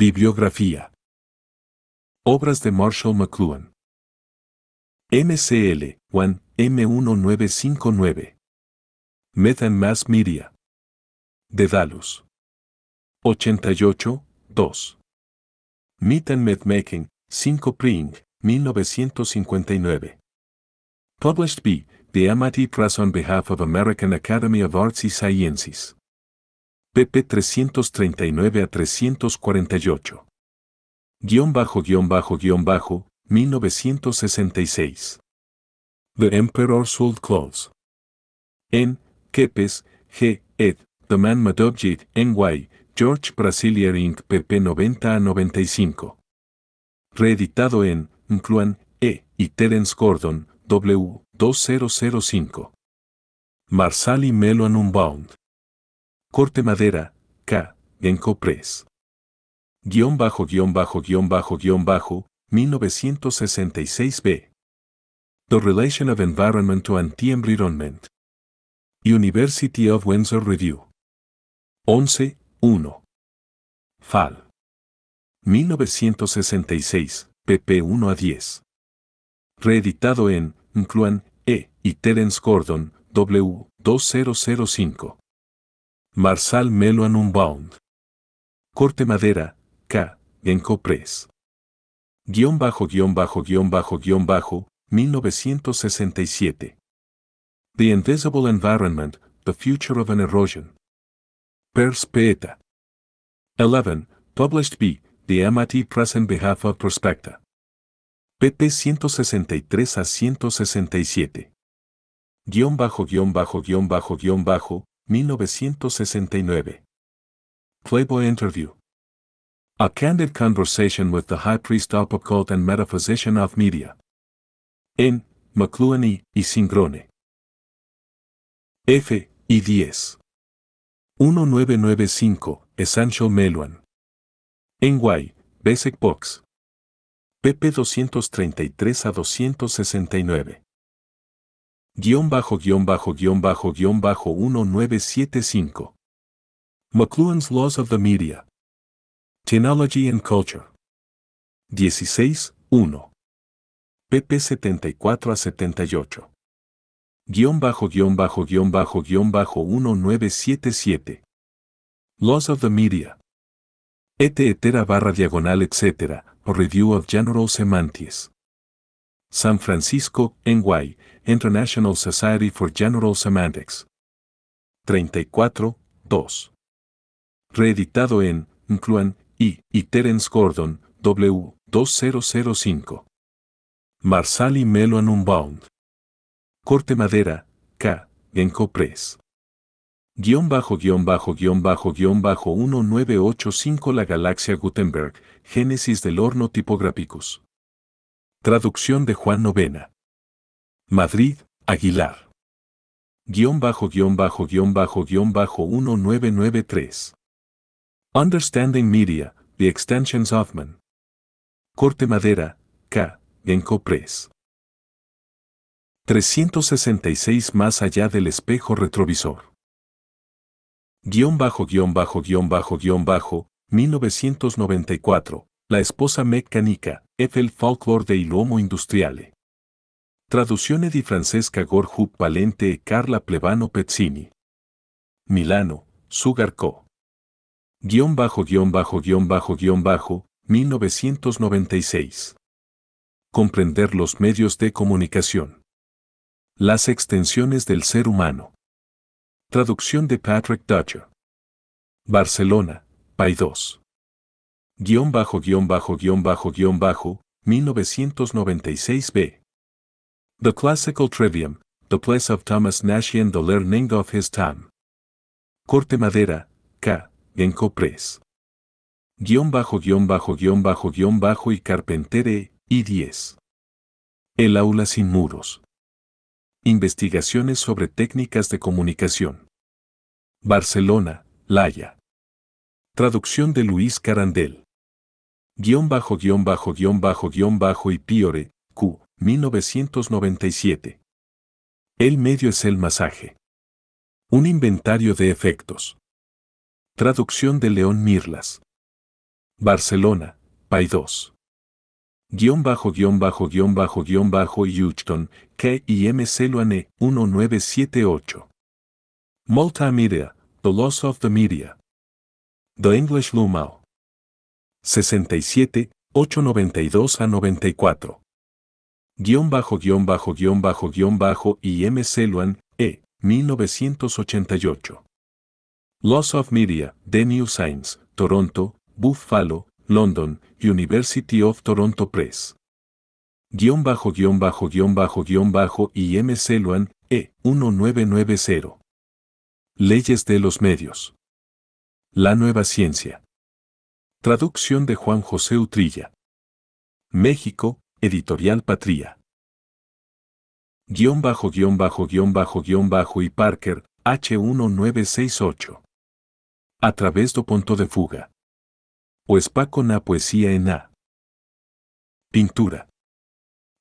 Bibliografía. Obras de Marshall McLuhan. MCL, 1, M1959. Meth and Mass Media. Dallas. 88, 2. Meet and Meth Making, 5 Pring, 1959. Published by the Amity Press on behalf of American Academy of Arts and Sciences pp 339 a 348. Guión bajo guión bajo guión bajo, 1966. The Emperor's Old Clothes. En, Kepes, G. ed. The Man Madobjit, NY, George Brasilier Inc. pp 90 a 95. Reeditado en, Mcluan, E. y Terence Gordon, W. 2005. Marsali Melo Unbound. Corte madera, K, Genco Press. Guión bajo guión bajo guión bajo guión bajo, 1966b. The Relation of Environment to Anti-Environment. University of Windsor Review. 11, 1. Fal. 1966, pp 1 a 10. Reeditado en Nkluan, E. y Terence Gordon, W. 2005. Marsal Melo Unbound. Corte madera, K, Genco Press. Guión bajo guión bajo guión bajo guión bajo, 1967. The Invisible Environment, The Future of an Erosion. Pers Peeta. 11. Published by The MIT Press in behalf of Prospecta. pp 163 a 167. Guión bajo guión bajo guión bajo guión bajo, 1969. Playboy Interview. A candid conversation with the high priest of occult and metaphysician of media. N., McLuhan e. y, y Singrone. F. y 10. 1995, Essential Meluan. NY, Basic Books. pp 233 a 269 guión bajo guión bajo guión bajo guión bajo 1975. McLuhan's Laws of the Media. Technology and Culture. 16, 1. pp 74 a 78. Guión bajo guión bajo guión bajo guión bajo 1977. Laws of the Media. Et etera barra diagonal etc. Review of General Semantics. San Francisco, NY, International Society for General Semantics. 34, 2. Reeditado en N.Cluan, I, y Terence Gordon, W, 2005. Marsali Melo Unbound. Corte madera, K, Genco Press. Guión bajo guión bajo guión bajo guión bajo 1985 La Galaxia Gutenberg, Génesis del Horno Tipográficos. Traducción de Juan Novena. Madrid, Aguilar. Guión bajo guión bajo guión bajo guión bajo 1993. Understanding Media, The Extensions of Man. Corte Madera, K, Genco Press. 366 más allá del espejo retrovisor. Guión bajo guión bajo guión bajo guión bajo, 1994, la esposa mecánica ethel il de Ilomo industriale. Traducción di Francesca Gorju Valente e Carla Plebano Pezzini. Milano, Sugar Guión bajo guión bajo guión bajo guión bajo, 1996. Comprender los medios de comunicación. Las extensiones del ser humano. Traducción de Patrick Dutcher. Barcelona, Paidós guión bajo guión bajo guión bajo guión bajo 1996b. The Classical Trivium, The Place of Thomas Nash and the Learning of His Time. Corte Madera, K, en Press. Guión bajo guión bajo guión bajo guión bajo y Carpentere, I10. El aula sin muros. Investigaciones sobre técnicas de comunicación. Barcelona, Laya. Traducción de Luis Carandel guión bajo guión bajo guión bajo guión bajo y Piore, Q, 1997. El medio es el masaje. Un inventario de efectos. Traducción de León Mirlas. Barcelona, 2. Guión bajo guión bajo guión bajo guión bajo y Houston, K y M 1978. Multimedia, The Loss of the Media. The English Lumao. 67, 892 a 94. Guión bajo guión bajo guión bajo guión bajo Celuan, E, 1988. Laws of Media, The New Science, Toronto, Buffalo, London, University of Toronto Press. Guión bajo guión bajo guión bajo guión bajo Celuan, E, 1990. Leyes de los medios. La nueva ciencia. Traducción de Juan José Utrilla. México, Editorial Patria. Guión bajo guión bajo guión bajo guión bajo y Parker, H1968. A través do ponto de fuga. O espaco na poesía en A. Pintura.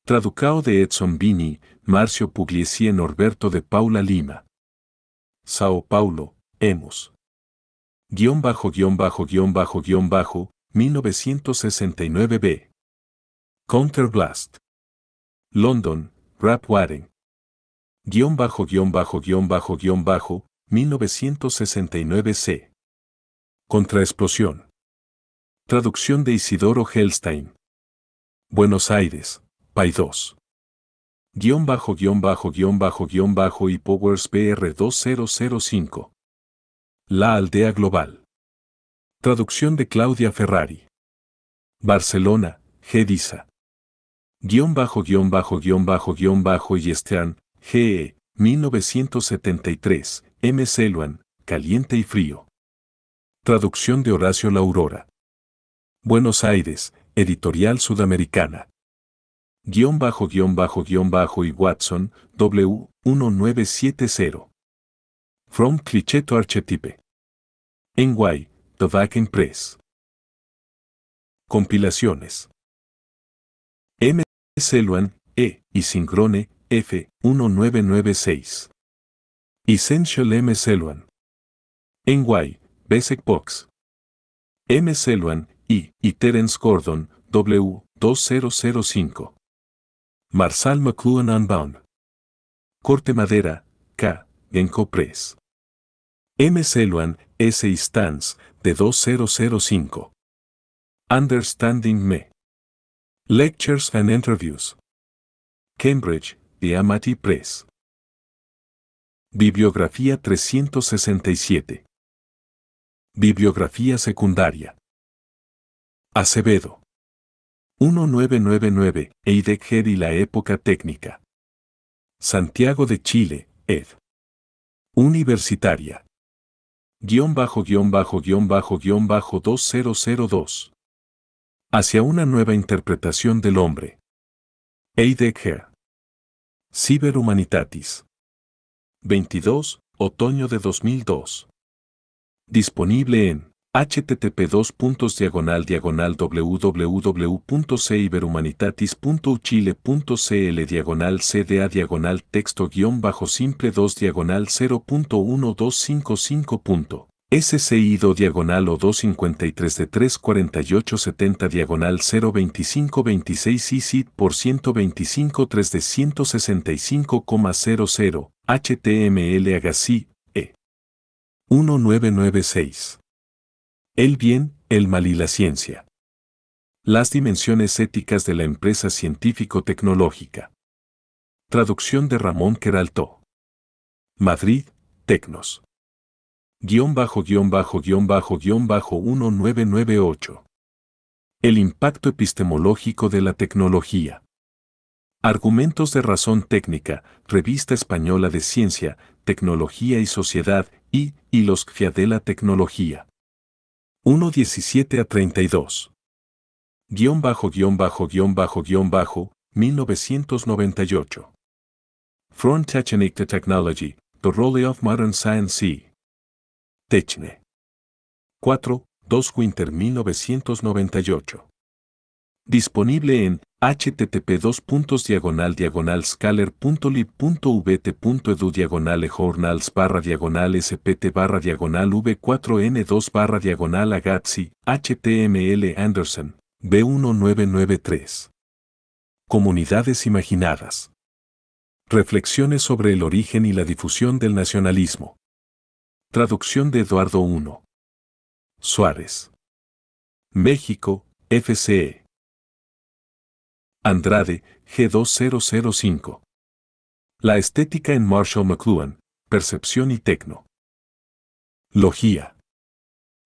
Traducao de Edson Bini, Marcio Pugliesi en Norberto de Paula Lima. Sao Paulo, Emus guión bajo guión bajo guión bajo guión bajo 1969b. Counter Blast. London, Rap Warren. Guión bajo guión bajo guión bajo guión bajo 1969c. Contraexplosión. Traducción de Isidoro Hellstein. Buenos Aires, Paidós. 2 guión bajo guión bajo guión bajo guión bajo y Powers BR 2005. La aldea global. Traducción de Claudia Ferrari. Barcelona, Gedisa. Guión bajo guión bajo guión bajo guión bajo y Estean, GE, 1973, M. Celuan, Caliente y Frío. Traducción de Horacio La Aurora. Buenos Aires, Editorial Sudamericana. Guión bajo guión bajo guión bajo y Watson, W, 1970. From Cliché to Archetype. NY, The Vacuum Press. Compilaciones. M. Celuan, E. y F. 1996. Essential M. Celuan. NY, Basic Box. M. Celuan, I. y Terence Gordon, W. 2005. Marsal McLuhan Unbound. Corte Madera, K. Press. M. Selwan S. Stans de 2005. Understanding Me. Lectures and Interviews. Cambridge, The Amati Press. Bibliografía 367. Bibliografía secundaria. Acevedo. 1999, Eidegger y la época técnica. Santiago de Chile, ed. Universitaria. Guión bajo guión bajo guión bajo guión bajo 2002. Hacia una nueva interpretación del hombre. Heidegger. Cyberhumanitatis. 22, otoño de 2002. Disponible en e http e e diagonal diagonal www.ciberhumanitatis.uchile.cl diagonal cda diagonal texto guión bajo simple 2 diagonal 0.1255. SCIDO diagonal o 253 de 34870 diagonal 02526 ICIT por 125 3 de 165,00 HTML Agassi E 1996 el bien, el mal y la ciencia. Las dimensiones éticas de la empresa científico-tecnológica. Traducción de Ramón Queraltó. Madrid, Tecnos. Guión bajo guión bajo guión bajo guión bajo 1998. El impacto epistemológico de la tecnología. Argumentos de razón técnica, Revista Española de Ciencia, Tecnología y Sociedad, y, y los de la Tecnología. 1.17 a 32. Guión bajo guión bajo guión bajo guión bajo, 1998. Front Technique to Technology, The Role of Modern Science C. Techne. 4, 2 Winter 1998. Disponible en http dos diagonal journals e barra diagonal e spt v4n2 barra diagonal html anderson b1993 comunidades imaginadas reflexiones sobre el origen y la difusión del nacionalismo traducción de eduardo 1. Suárez México fce Andrade, G2005. La estética en Marshall McLuhan, Percepción y Tecno. Logía.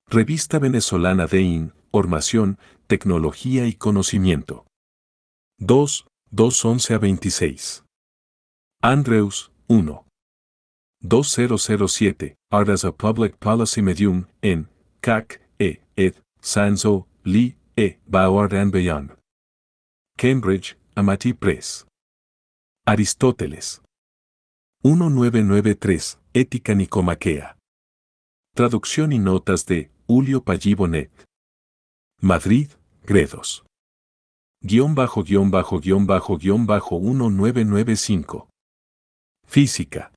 Revista venezolana de IN, Formación, Tecnología y Conocimiento. 2, 211 a 26. Andrews, 1. 2007, Art as a Public Policy Medium, en, CAC, E, ed, Sanzo, Lee, E, Bauer and Beyond. Cambridge, Amati Press. Aristóteles. 1993, Ética Nicomaquea. Traducción y notas de Julio Bonet. Madrid, Gredos. Guión bajo guión bajo guión bajo guión bajo 1995. Física.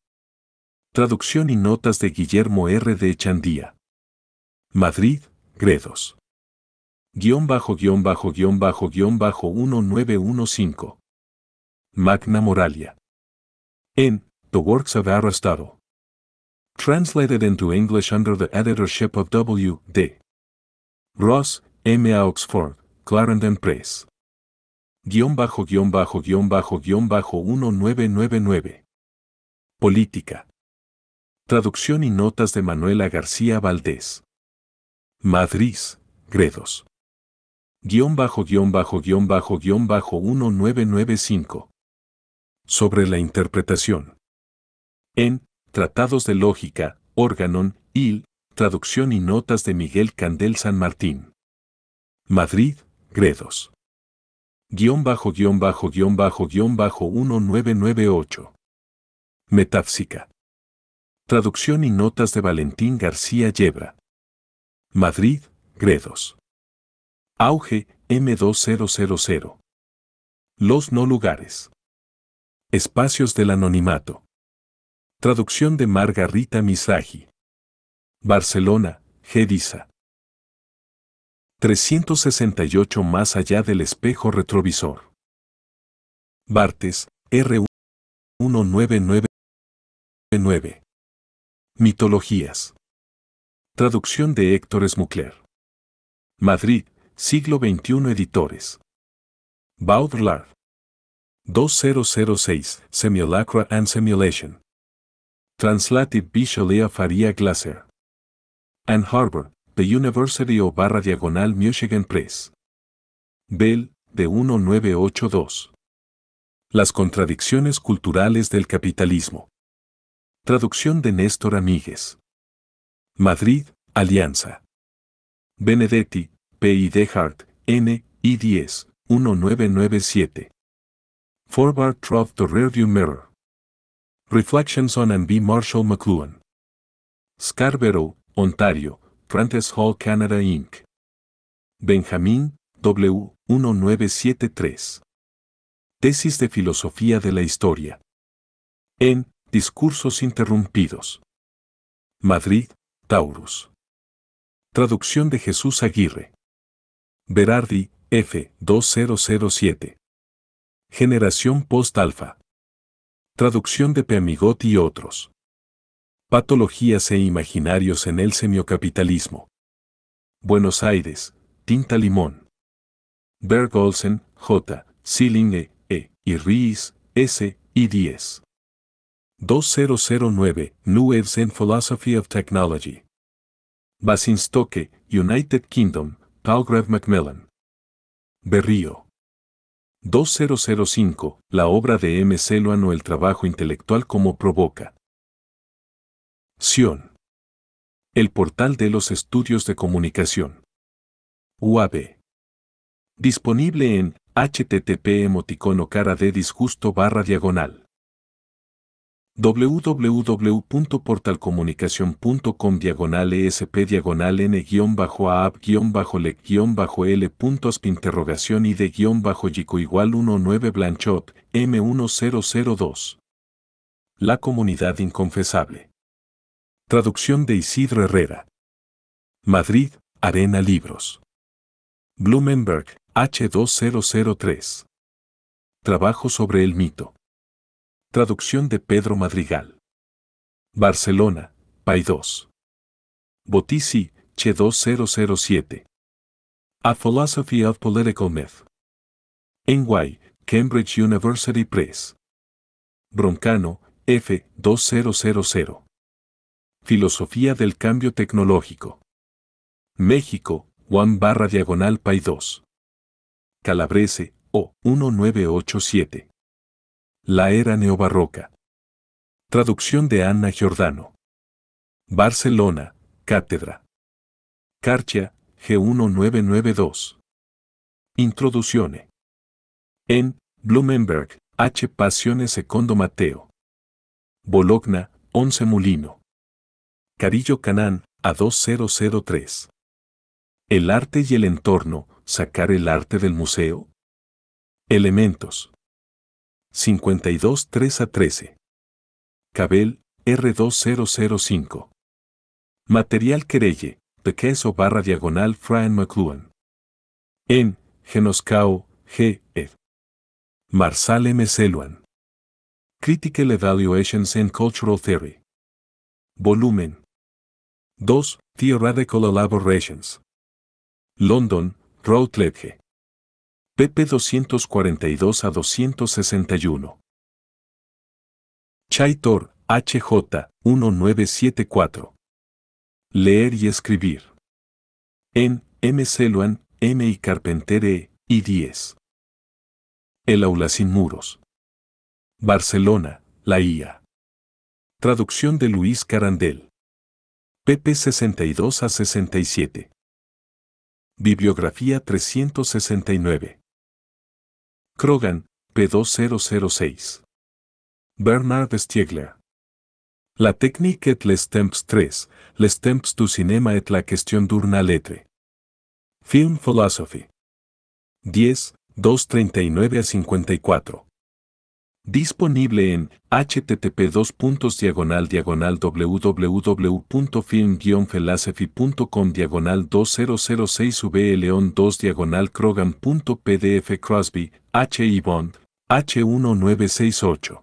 Traducción y notas de Guillermo R. de Echandía. Madrid, Gredos guión bajo guión bajo guión bajo guión bajo 1915. Magna Moralia. En the works of Aristotle. Translated into English under the editorship of W. D. Ross, M. Oxford, Clarendon Press. Guión bajo guión bajo guión bajo guión bajo 1999. Política. Traducción y notas de Manuela García Valdés. Madrid, Gredos guión bajo guión bajo guión bajo guión bajo 1995. Sobre la interpretación. En Tratados de Lógica, Organon, Il, traducción y notas de Miguel Candel San Martín. Madrid, Gredos. Guión bajo guión bajo guión bajo guión bajo 1998. Metápsica Traducción y notas de Valentín García Yebra. Madrid, Gredos. Auge M2000. Los no lugares. Espacios del anonimato. Traducción de Margarita Misraji. Barcelona, Gedisa. 368 más allá del espejo retrovisor. Bartes, R1999. Mitologías. Traducción de Héctor esmucler Madrid, Siglo XXI Editores. Baudrillard. 2006, Semiolacra and Simulation. Translated by Shalea Faria Glaser. Ann Harbor, The University of Barra Diagonal Michigan Press. Bell, de 1982. Las contradicciones culturales del capitalismo. Traducción de Néstor Amíguez. Madrid, Alianza. Benedetti, P.I. Hart, N. I. 10, 1997. Forward Trough the Rearview Mirror. Reflections on and B. Marshall McLuhan. Scarborough, Ontario, Francis Hall Canada Inc. Benjamin, W. 1973. Tesis de Filosofía de la Historia. En Discursos Interrumpidos. Madrid, Taurus. Traducción de Jesús Aguirre. Berardi, F. 2007. Generación post alpha Traducción de Peamigot y otros. Patologías e imaginarios en el semiocapitalismo. Buenos Aires, Tinta Limón. Berg Olsen, J. Silling, e, e. y Ries, S. y 10. 2009, New Waves and Philosophy of Technology. Basinstoke, United Kingdom, Palgrave Macmillan. Berrío. 2005, la obra de M. o El trabajo intelectual como provoca. Sion. El portal de los estudios de comunicación. UAB. Disponible en http emoticono cara de disgusto barra diagonal www.portalcomunicación.com diagonal esp diagonal n guión bajo aap bajo le bajo l interrogación y de guión bajo yico igual 19 blanchot m1002 La comunidad inconfesable Traducción de Isidro Herrera Madrid, Arena Libros Blumenberg, H2003 Trabajo sobre el mito Traducción de Pedro Madrigal. Barcelona, PAI-2. Botici, Che 2007. A Philosophy of Political Myth. NY, Cambridge University Press. Broncano, F. 2000. Filosofía del Cambio Tecnológico. México, Juan barra diagonal PAI-2. Calabrese, O. 1987. La era neobarroca. Traducción de Ana Giordano. Barcelona, Cátedra. Carchia, G1992. Introducciones. En Blumenberg, H. Pasiones Secondo Mateo. Bologna, 11 Mulino. Carillo Canán, A2003. El arte y el entorno, sacar el arte del museo. Elementos. 52 3 a 13. Cabel, R2005. Material Querelle, Queso barra diagonal Fran McLuhan. En, Genoscao, G. Ed. Marsal M. Seluan. Critical Evaluations and Cultural Theory. Volumen 2, Theoretical Elaborations. London, Routledge pp 242 a 261. Chaitor, HJ, 1974. Leer y escribir. En M. Celuan, M. y Carpentere, y 10. El aula sin muros. Barcelona, La IA. Traducción de Luis Carandel. pp 62 a 67. Bibliografía 369. Krogan, P2006. Bernard Stiegler. La technique et les temps 3, les temps du cinéma et la question d'urna lettre. Film Philosophy. 10, 239 a 54. Disponible en http diagonal wwwfilm philosophy.com diagonal 2006 león 2 diagonal crogan.pdf Crosby, H. Bond, H1968.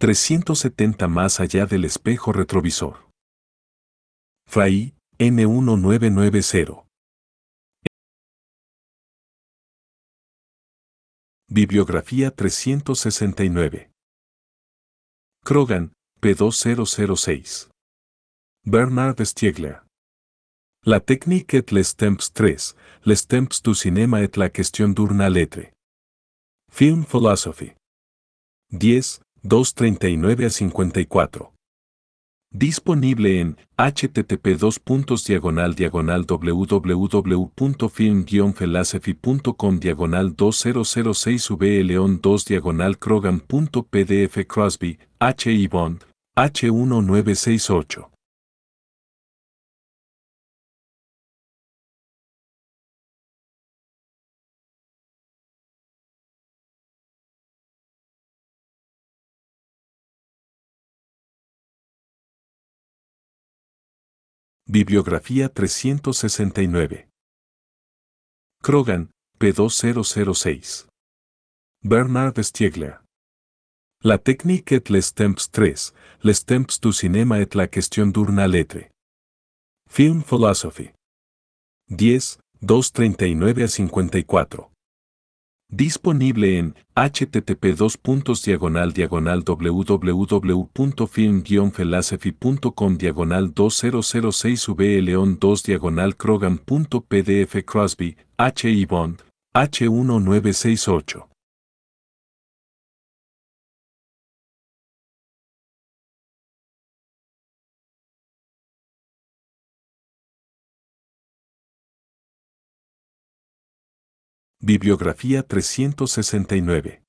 370 más allá del espejo retrovisor. Fray N1990. Bibliografía 369. Krogan, P2006. Bernard Stiegler. La technique et les temps 3, les temps du cinéma et la question d'urna lettre. Film Philosophy. 10, 239 a 54. Disponible en http diagonal diagonal www.film-philosophy.com diagonal 2006 león 2 diagonal crogan.pdf Crosby, H. Bond, H1968. Bibliografía 369. Krogan, P2006. Bernard Stiegler. La technique et les temps 3, les temps du cinéma et la question d'urna lettre. Film Philosophy. 10, 239 a 54. Disponible en http www.film-philosophy.com diagonal 2006 león 2 diagonal crogan.pdf Crosby, H. Bond, H1968. Bibliografía 369.